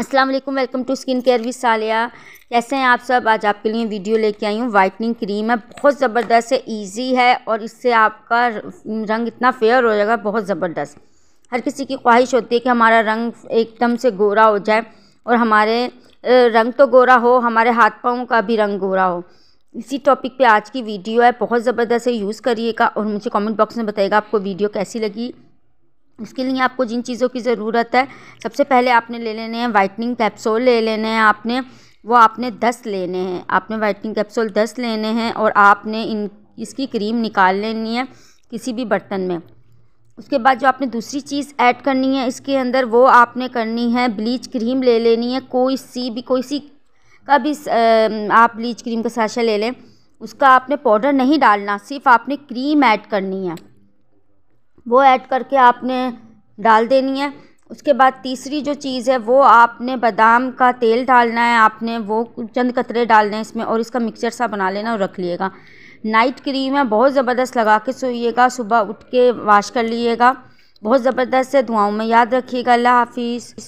अस्सलाम वालेकुम welcome to skin care with Saliya कैसे हैं आप सब आज आपके लिए वीडियो लेके आई हूँ वाइटनिंग क्रीम है बहुत ज़बरदस्त है इजी है और इससे आपका रंग इतना फेयर हो जाएगा बहुत ज़बरदस्त हर किसी की ख्वाहिश होती है कि हमारा रंग एकदम से गोरा हो जाए और हमारे रंग तो गोरा हो हमारे हाथ पाँव का भी रंग गोरा हो इसी टॉपिक पर आज की वीडियो है बहुत ज़बरदस्त है यूज़ करिएगा और मुझे कॉमेंट बॉक्स में बताइएगा आपको वीडियो कैसी लगी इसके लिए आपको जिन चीज़ों की ज़रूरत है सबसे पहले आपने ले लेने हैं वाइटनिंग कैप्सूल ले लेने हैं आपने वो आपने दस लेने हैं आपने वाइटनिंग कैप्सूल दस लेने हैं और आपने इन इसकी क्रीम निकाल लेनी है किसी भी बर्तन में उसके बाद जो आपने दूसरी चीज़ ऐड करनी है इसके अंदर वो आपने करनी है ब्लीच क्रीम ले लेनी है कोई सी भी कोई सी का भी आप ब्लीच क्रीम का साशा ले लें उसका आपने पाउडर नहीं डालना सिर्फ आपने क्रीम ऐड करनी है वो ऐड करके आपने डाल देनी है उसके बाद तीसरी जो चीज़ है वो आपने बादाम का तेल डालना है आपने वो चंद कतरे डालने हैं इसमें और इसका मिक्सचर सा बना लेना और रख लिएगा नाइट क्रीम है बहुत ज़बरदस्त लगा के सोइएगा सुबह उठ के वाश कर लिएगा बहुत ज़बरदस्त है दुआओं में याद रखिएगा अल्लाह हाफिज़